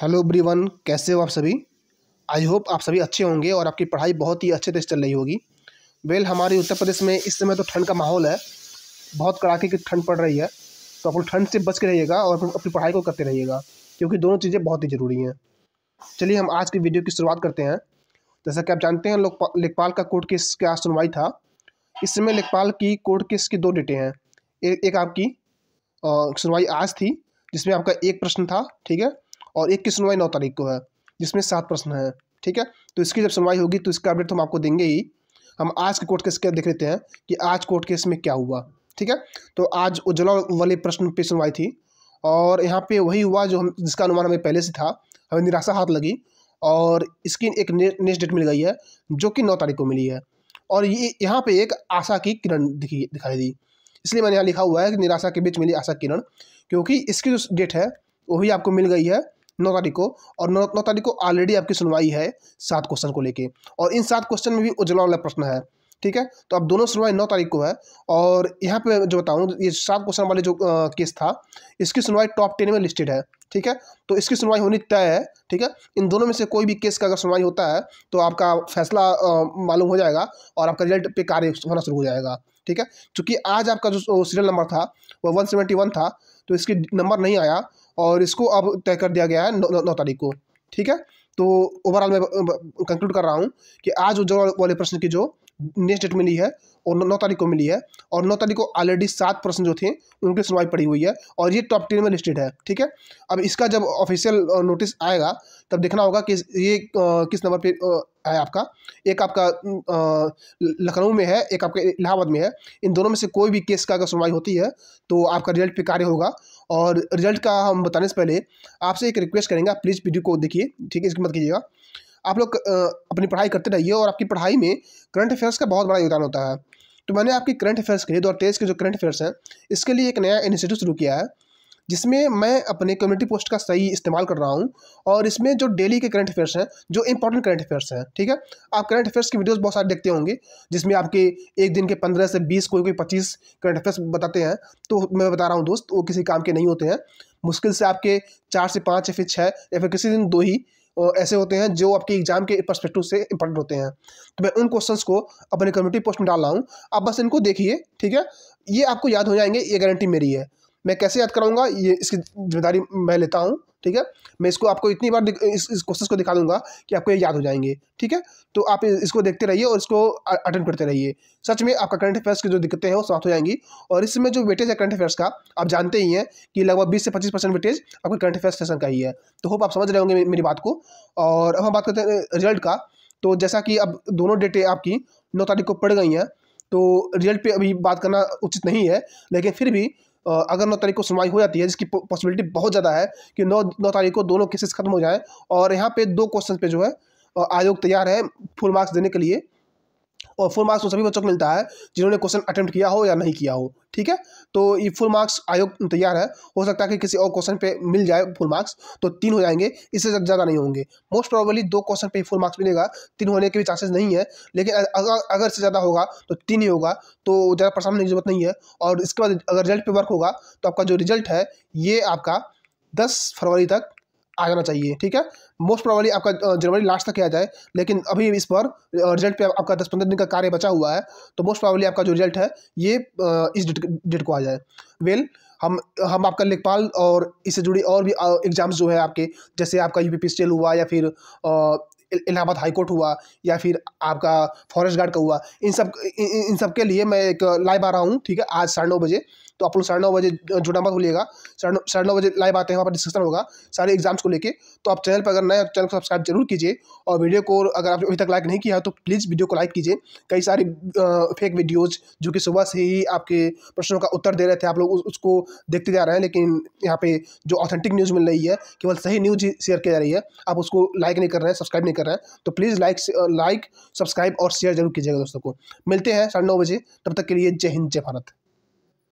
hello everyone कैसे हो आप सभी आई होप आप सभी अच्छे होंगे और आपकी पढ़ाई बहुत ही अच्छे तरह से चल रही होगी वेल हमारे उत्तर प्रदेश में इस समय तो ठंड का माहौल है बहुत कड़ाके की ठंड पड़ रही है तो आप ठंड से बच के रहिएगा और अपनी पढ़ाई को करते रहिएगा क्योंकि दोनों चीज़ें बहुत ही ज़रूरी हैं चलिए हम आज की वीडियो की शुरुआत करते हैं जैसा कि आप जानते हैं लेखपाल का कोर्ट केस का सुनवाई था इस समय लेखपाल की कोर्ट केस की दो डेटें हैं एक आपकी सुनवाई आज थी जिसमें आपका एक प्रश्न था ठीक है और एक की सुनवाई नौ तारीख को है जिसमें सात प्रश्न है ठीक है तो इसकी जब सुनवाई होगी तो इसका अपडेट तो हम आपको देंगे ही हम आज के कोर्ट केस के देख लेते हैं कि आज कोर्ट केस में क्या हुआ ठीक है तो आज उज्ज्वला वाले प्रश्न पे सुनवाई थी और यहाँ पे वही हुआ जो हम जिसका अनुमान हमें पहले से था हमें निराशा हाथ लगी और इसकी एक नेक्स्ट डेट मिल गई है जो कि नौ तारीख को मिली है और ये यहाँ पे एक आशा की किरण दिखी दिखाई दी इसलिए मैंने यहाँ लिखा हुआ है कि निराशा के बीच मिली आशा किरण क्योंकि इसकी जो डेट है वो भी आपको मिल गई है नौ तारीख को और नौ नौ तारीख को ऑलरेडी आपकी सुनवाई है सात क्वेश्चन को लेके और इन सात क्वेश्चन में भी उजला वाला प्रश्न है ठीक है तो अब दोनों सुनवाई नौ तारीख को है और यहाँ पे जो बताऊँ ये सात क्वेश्चन वाले जो आ, केस था इसकी सुनवाई टॉप टेन में लिस्टेड है ठीक है तो इसकी सुनवाई होनी तय है ठीक है इन दोनों में से कोई भी केस का अगर सुनवाई होता है तो आपका फैसला मालूम हो जाएगा और आपका रिजल्ट पे कार्य होना शुरू हो जाएगा ठीक है चूँकि आज आपका जो सीरियल नंबर था वह वन सेवेंटी वन था तो इसके नंबर नहीं आया और इसको अब तय कर दिया गया है नौ, नौ तारीख को ठीक है तो ओवरऑल मैं कंक्लूड कर रहा हूँ कि आज जो वाले प्रश्न की जो नेक्स्ट डेट मिली है और नौ तारीख को मिली है और नौ तारीख को ऑलरेडी सात प्रश्न जो थे उनकी सुनवाई पड़ी हुई है और ये टॉप टेन में लिस्टेड है ठीक है अब इसका जब ऑफिशियल नोटिस आएगा तब देखना होगा कि ये किस नंबर पे है आपका एक आपका लखनऊ में है एक आपका इलाहाबाद में है इन दोनों में से कोई भी केस का अगर सुनवाई होती है तो आपका रिजल्ट पे कार्य होगा और रिजल्ट का हम बताने से पहले आपसे एक रिक्वेस्ट करेंगे प्लीज़ वीडियो को देखिए ठीक है इसकी मत कीजिएगा आप लोग अपनी पढ़ाई करते रहिए और आपकी पढ़ाई में करंट अफेयर्स का बहुत बड़ा योगदान होता है तो मैंने आपकी करंट अफेयर्स के लिए दो के जो करंट अफेयर्स हैं इसके लिए एक नया इनिशिएटिव शुरू किया है जिसमें मैं अपने कम्युनिटी पोस्ट का सही इस्तेमाल कर रहा हूँ और इसमें जो डेली के करंट अफेयर्स हैं जो इंपॉर्टेंट करंट अफेयर्स हैं ठीक है आप करंट अफेयर्स की वीडियोस बहुत सारे देखते होंगे जिसमें आपके एक दिन के पंद्रह से बीस कोई कोई पच्चीस करंट अफेयर्स बताते हैं तो मैं बता रहा हूँ दोस्त वो किसी काम के नहीं होते हैं मुश्किल से आपके चार से पाँच या फिर छः या फिर किसी दिन दो ही ऐसे होते हैं जो आपके एग्जाम के परस्पेक्टिव से इंपॉर्टेंट होते हैं तो मैं उन क्वेश्चंस को अपने कम्युनिटी पोस्ट में डाल रहा हूँ आप बस इनको देखिए ठीक है ये आपको याद हो जाएंगे ये गारंटी मेरी है मैं कैसे याद कराऊंगा ये इसकी जिम्मेदारी मैं लेता हूँ ठीक है मैं इसको आपको इतनी बार इस इस क्वेश्चन को दिखा दूंगा कि आपको ये याद हो जाएंगे ठीक है तो आप इसको देखते रहिए और इसको अटेंड करते रहिए सच में आपका करंट अफेयर्स की जो दिक्कतें हैं वो समाप्त हो जाएंगी और इसमें जो वेटेज है करंट अफेयर्स का आप जानते ही हैं कि लगभग बीस से पच्चीस परसेंट वेटेज आपके करंट अफेयर्स सेशन का ही है तो होप आप समझ रहे होंगे मेरी बात को और अब हम बात करते हैं रिजल्ट का तो जैसा कि अब दोनों डेटें आपकी नौ तारीख को पड़ गई हैं तो रिजल्ट पर अभी बात करना उचित नहीं है लेकिन फिर भी अगर नौ तारीख को सुनवाई हो जाती है जिसकी पॉसिबिलिटी बहुत ज़्यादा है कि नौ नौ तारीख को दोनों केसेस खत्म हो जाएँ और यहाँ पे दो क्वेश्चन पे जो है आयोग तैयार है फुल मार्क्स देने के लिए और फुल मार्क्स उन सभी बच्चों को मिलता है जिन्होंने क्वेश्चन अटैम्प्ट किया हो या नहीं किया हो ठीक है तो ये फुल मार्क्स आयोग तैयार है हो सकता है कि किसी और क्वेश्चन पे मिल जाए फुल मार्क्स तो तीन हो जाएंगे इससे ज़्यादा नहीं होंगे मोस्ट प्रॉबली दो क्वेश्चन पे ही फुल मार्क्स मिलेगा तीन होने के भी चांसेस नहीं है लेकिन अगर अगर इससे ज़्यादा होगा तो तीन ही होगा तो ज़्यादा परेशान होने की जरूरत नहीं है और इसके बाद अगर रिजल्ट पे वर्क होगा तो आपका जो रिजल्ट है ये आपका दस फरवरी तक आ जाना चाहिए ठीक है मोस्ट प्रॉबली आपका जनवरी लास्ट तक किया जाए लेकिन अभी इस पर रिजल्ट पे आपका दस पंद्रह दिन का कार्य बचा हुआ है तो मोस्ट प्रॉबली आपका जो रिजल्ट है ये इस डेट को आ जाए वेल हम हम आपका लेखपाल और इससे जुड़ी और भी एग्ज़ाम्स जो है आपके जैसे आपका यू पी हुआ या फिर इलाहाबाद हाईकोर्ट हुआ या फिर आपका फॉरेस्ट गार्ड का हुआ इन सब इन, सब के लिए मैं एक लाइव आ रहा हूँ ठीक है आज साढ़े नौ बजे तो आप लोग साढ़े नौ बजे जुड़ा मत भूलिएगा साढ़े नौ साढ़े नौ बजे लाइव आते हैं वहाँ पर डिस्कशन होगा सारे एग्जाम्स को लेके तो आप चैनल पर अगर नए चैनल को सब्सक्राइब जरूर कीजिए और वीडियो को अगर आप अभी तक लाइक नहीं किया है तो प्लीज़ वीडियो को लाइक कीजिए कई सारी फेक वीडियोज़ जो कि सुबह से ही आपके प्रश्नों का उत्तर दे रहे थे आप लोग उसको देखते जा रहे हैं लेकिन यहाँ पे जो ऑथेंटिक न्यूज़ मिल रही है केवल सही न्यूज़ शेयर की जा रही है आप उसको लाइक नहीं कर रहे हैं सब्सक्राइब नहीं कर रहा है तो प्लीज़ लाइक लाइक सब्सक्राइब और शेयर जरूर कीजिएगा दोस्तों को मिलते हैं साढ़े नौ बजे तब तक के लिए जय हिंद जय भारत